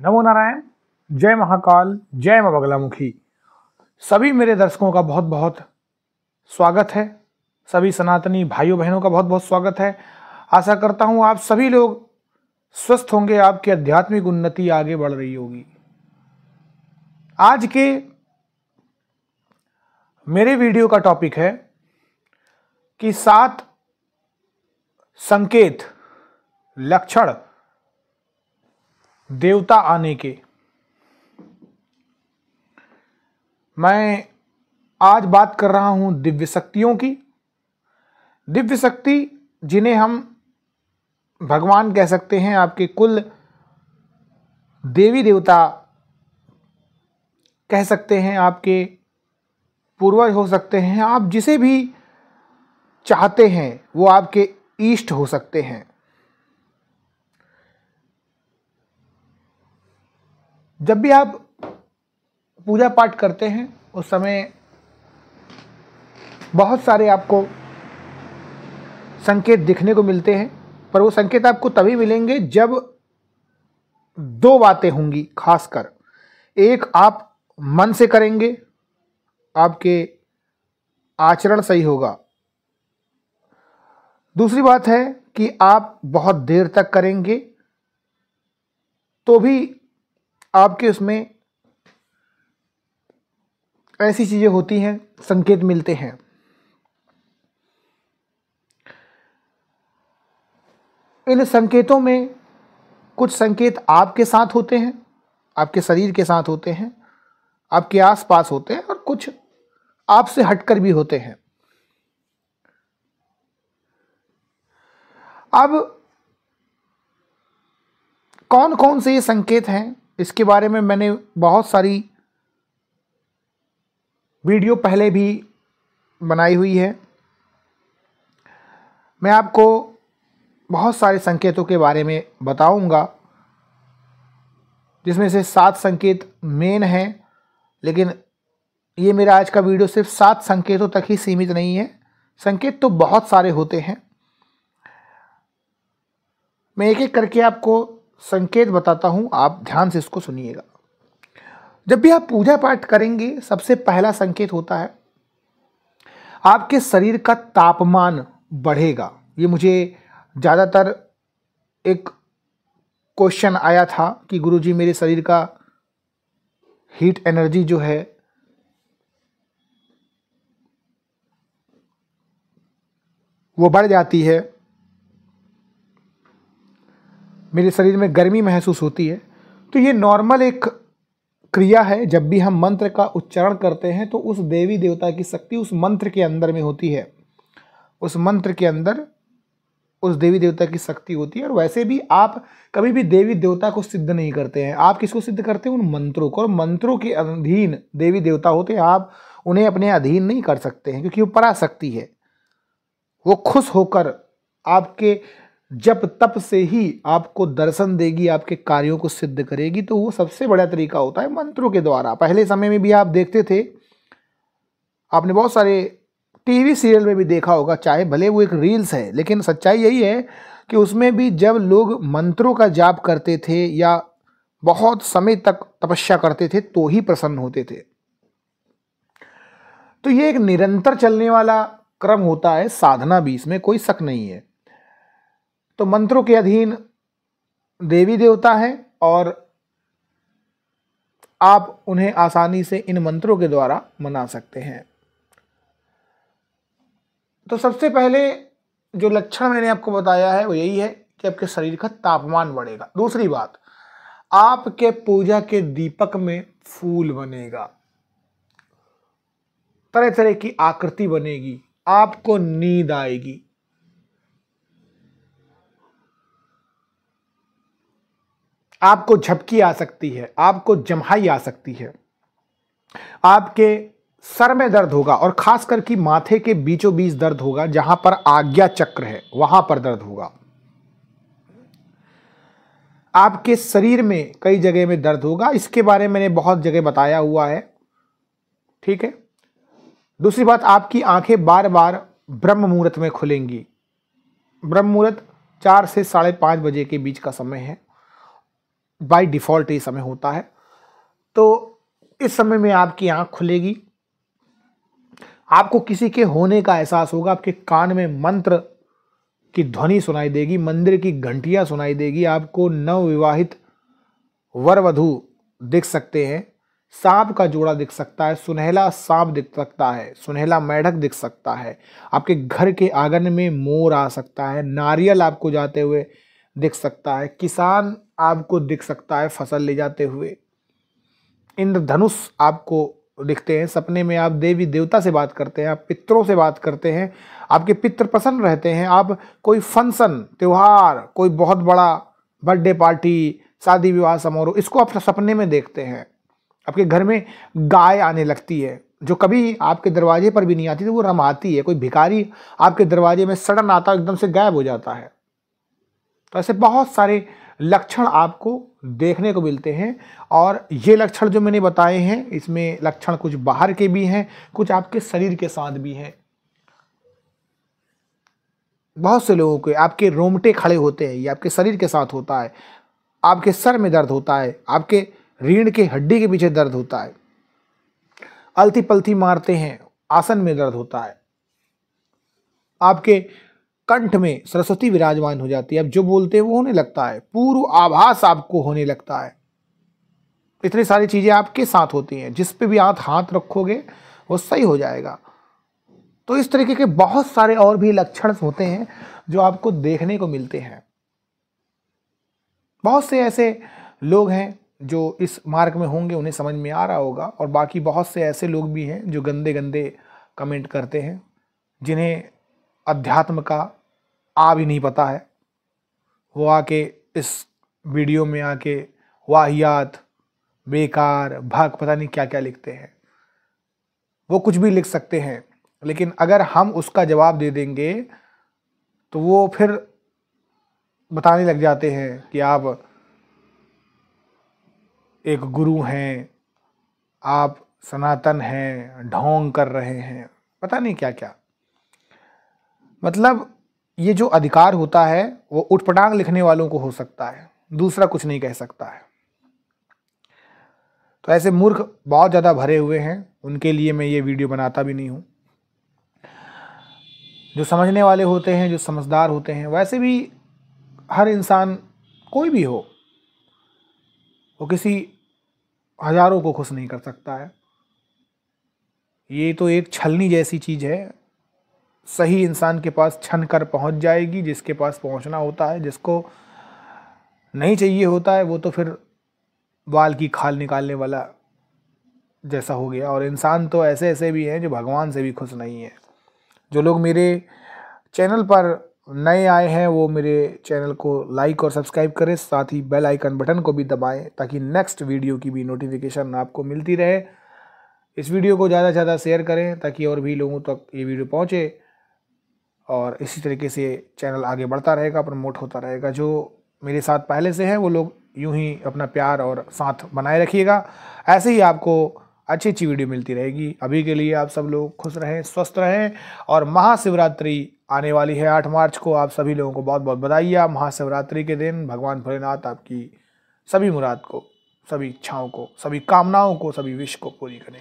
नमो नारायण जय महाकाल जय माँ बगलामुखी सभी मेरे दर्शकों का बहुत बहुत स्वागत है सभी सनातनी भाइयों बहनों का बहुत बहुत स्वागत है आशा करता हूँ आप सभी लोग स्वस्थ होंगे आपकी आध्यात्मिक उन्नति आगे बढ़ रही होगी आज के मेरे वीडियो का टॉपिक है कि सात संकेत लक्षण देवता आने के मैं आज बात कर रहा हूं दिव्य शक्तियों की दिव्य शक्ति जिन्हें हम भगवान कह सकते हैं आपके कुल देवी देवता कह सकते हैं आपके पूर्वज हो सकते हैं आप जिसे भी चाहते हैं वो आपके ईष्ट हो सकते हैं जब भी आप पूजा पाठ करते हैं उस समय बहुत सारे आपको संकेत दिखने को मिलते हैं पर वो संकेत आपको तभी मिलेंगे जब दो बातें होंगी खासकर एक आप मन से करेंगे आपके आचरण सही होगा दूसरी बात है कि आप बहुत देर तक करेंगे तो भी आपके उसमें ऐसी चीज़ें होती हैं संकेत मिलते हैं इन संकेतों में कुछ संकेत आपके साथ होते हैं आपके शरीर के साथ होते हैं आपके आसपास होते हैं और कुछ आपसे हटकर भी होते हैं अब कौन कौन से ये संकेत हैं इसके बारे में मैंने बहुत सारी वीडियो पहले भी बनाई हुई है मैं आपको बहुत सारे संकेतों के बारे में बताऊंगा जिसमें से सात संकेत मेन हैं लेकिन ये मेरा आज का वीडियो सिर्फ सात संकेतों तक ही सीमित नहीं है संकेत तो बहुत सारे होते हैं मैं एक एक करके आपको संकेत बताता हूँ आप ध्यान से इसको सुनिएगा जब भी आप पूजा पाठ करेंगे सबसे पहला संकेत होता है आपके शरीर का तापमान बढ़ेगा ये मुझे ज़्यादातर एक क्वेश्चन आया था कि गुरुजी मेरे शरीर का हीट एनर्जी जो है वो बढ़ जाती है मेरे शरीर में गर्मी महसूस होती है तो ये नॉर्मल एक क्रिया है जब भी हम मंत्र का उच्चारण करते हैं तो उस देवी देवता की शक्ति उस मंत्र के अंदर में होती है उस मंत्र के अंदर उस देवी देवता की शक्ति होती है और वैसे भी आप कभी भी देवी देवता को सिद्ध नहीं करते हैं आप किसको सिद्ध करते हैं उन मंत्रों को और मंत्रों के अधीन देवी देवता होते हैं आप उन्हें अपने अधीन नहीं कर सकते हैं क्योंकि वो पराशक्ति है वो खुश होकर आपके जब तप से ही आपको दर्शन देगी आपके कार्यों को सिद्ध करेगी तो वो सबसे बड़ा तरीका होता है मंत्रों के द्वारा पहले समय में भी आप देखते थे आपने बहुत सारे टीवी सीरियल में भी देखा होगा चाहे भले वो एक रील्स है लेकिन सच्चाई यही है कि उसमें भी जब लोग मंत्रों का जाप करते थे या बहुत समय तक तपस्या करते थे तो ही प्रसन्न होते थे तो ये एक निरंतर चलने वाला क्रम होता है साधना भी इसमें कोई शक नहीं है तो मंत्रों के अधीन देवी देवता हैं और आप उन्हें आसानी से इन मंत्रों के द्वारा मना सकते हैं तो सबसे पहले जो लक्षण मैंने आपको बताया है वो यही है कि आपके शरीर का तापमान बढ़ेगा दूसरी बात आपके पूजा के दीपक में फूल बनेगा तरह तरह की आकृति बनेगी आपको नींद आएगी आपको झपकी आ सकती है आपको जमहाई आ सकती है आपके सर में दर्द होगा और खास करके माथे के बीचों बीच दर्द होगा जहां पर आज्ञा चक्र है वहां पर दर्द होगा आपके शरीर में कई जगह में दर्द होगा इसके बारे में मैंने बहुत जगह बताया हुआ है ठीक है दूसरी बात आपकी आंखें बार बार ब्रह्म मुहूर्त में खुलेंगी ब्रह्म मुहूर्त चार से साढ़े पांच बजे के बीच का समय है बाय डिफ़ॉल्ट ये समय होता है तो इस समय में आपकी आंख खुलेगी आपको किसी के होने का एहसास होगा आपके कान में मंत्र की ध्वनि सुनाई देगी मंदिर की घंटियां सुनाई देगी आपको नवविवाहित वर वधु दिख सकते हैं सांप का जोड़ा दिख सकता है सुनहला सांप दिख सकता है सुनहला मैढ़क दिख सकता है आपके घर के आंगन में मोर आ सकता है नारियल आपको जाते हुए दिख सकता है किसान आपको दिख सकता है फसल ले जाते हुए इंद्रधनुष आपको दिखते हैं सपने में आप देवी देवता से बात करते हैं आप पितरों से बात करते हैं आपके पितर प्रसन्न रहते हैं आप कोई फंक्शन त्यौहार कोई बहुत बड़ा बर्थडे पार्टी शादी विवाह समारोह इसको आप सपने में देखते हैं आपके घर में गाय आने लगती है जो कभी आपके दरवाजे पर भी नहीं आती थी तो वो रमाती है कोई भिखारी आपके दरवाजे में सड़न आता एकदम से गायब हो जाता है तो ऐसे बहुत सारे लक्षण आपको देखने को मिलते हैं और ये लक्षण जो मैंने बताए हैं इसमें लक्षण कुछ बाहर के भी हैं कुछ आपके शरीर के साथ भी हैं बहुत से लोगों के आपके रोमटे खड़े होते हैं ये आपके शरीर के साथ होता है आपके सर में दर्द होता है आपके रीढ़ के हड्डी के पीछे दर्द होता है अलती पलती मारते हैं आसन में दर्द होता है आपके कंठ में सरस्वती विराजमान हो जाती है अब जो बोलते हैं वो होने लगता है पूर्व आभास आपको होने लगता है इतनी सारी चीज़ें आपके साथ होती हैं जिस पे भी आप हाथ रखोगे वो सही हो जाएगा तो इस तरीके के बहुत सारे और भी लक्षण होते हैं जो आपको देखने को मिलते हैं बहुत से ऐसे लोग हैं जो इस मार्ग में होंगे उन्हें समझ में आ रहा होगा और बाकी बहुत से ऐसे लोग भी हैं जो गंदे गंदे कमेंट करते हैं जिन्हें अध्यात्म का आ भी नहीं पता है वो आके इस वीडियो में आके वाहियात बेकार भाग पता नहीं क्या क्या लिखते हैं वो कुछ भी लिख सकते हैं लेकिन अगर हम उसका जवाब दे देंगे तो वो फिर बताने लग जाते हैं कि आप एक गुरु हैं आप सनातन हैं ढोंग कर रहे हैं पता नहीं क्या क्या मतलब ये जो अधिकार होता है वो उठपटांग लिखने वालों को हो सकता है दूसरा कुछ नहीं कह सकता है तो ऐसे मूर्ख बहुत ज़्यादा भरे हुए हैं उनके लिए मैं ये वीडियो बनाता भी नहीं हूँ जो समझने वाले होते हैं जो समझदार होते हैं वैसे भी हर इंसान कोई भी हो वो किसी हजारों को खुश नहीं कर सकता है ये तो एक छलनी जैसी चीज़ है सही इंसान के पास छन कर पहुँच जाएगी जिसके पास पहुँचना होता है जिसको नहीं चाहिए होता है वो तो फिर बाल की खाल निकालने वाला जैसा हो गया और इंसान तो ऐसे ऐसे भी हैं जो भगवान से भी खुश नहीं है जो लोग मेरे चैनल पर नए आए हैं वो मेरे चैनल को लाइक और सब्सक्राइब करें साथ ही बेल आइकन बटन को भी दबाएं ताकि नेक्स्ट वीडियो की भी नोटिफिकेशन आपको मिलती रहे इस वीडियो को ज़्यादा से ज़्यादा शेयर करें ताकि और भी लोगों तक ये वीडियो पहुँचे और इसी तरीके से चैनल आगे बढ़ता रहेगा प्रमोट होता रहेगा जो मेरे साथ पहले से हैं वो लोग यूं ही अपना प्यार और साथ बनाए रखिएगा ऐसे ही आपको अच्छी अच्छी वीडियो मिलती रहेगी अभी के लिए आप सब लोग खुश रहें स्वस्थ रहें और महाशिवरात्रि आने वाली है आठ मार्च को आप सभी लोगों को बहुत बहुत बधाई आप महाशिवरात्रि के दिन भगवान भोलेनाथ आपकी सभी मुराद को सभी इच्छाओं को सभी कामनाओं को सभी विश को पूरी करें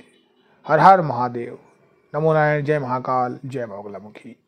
हर हर महादेव नमो नारायण जय महाकाल जय मोगलामुखी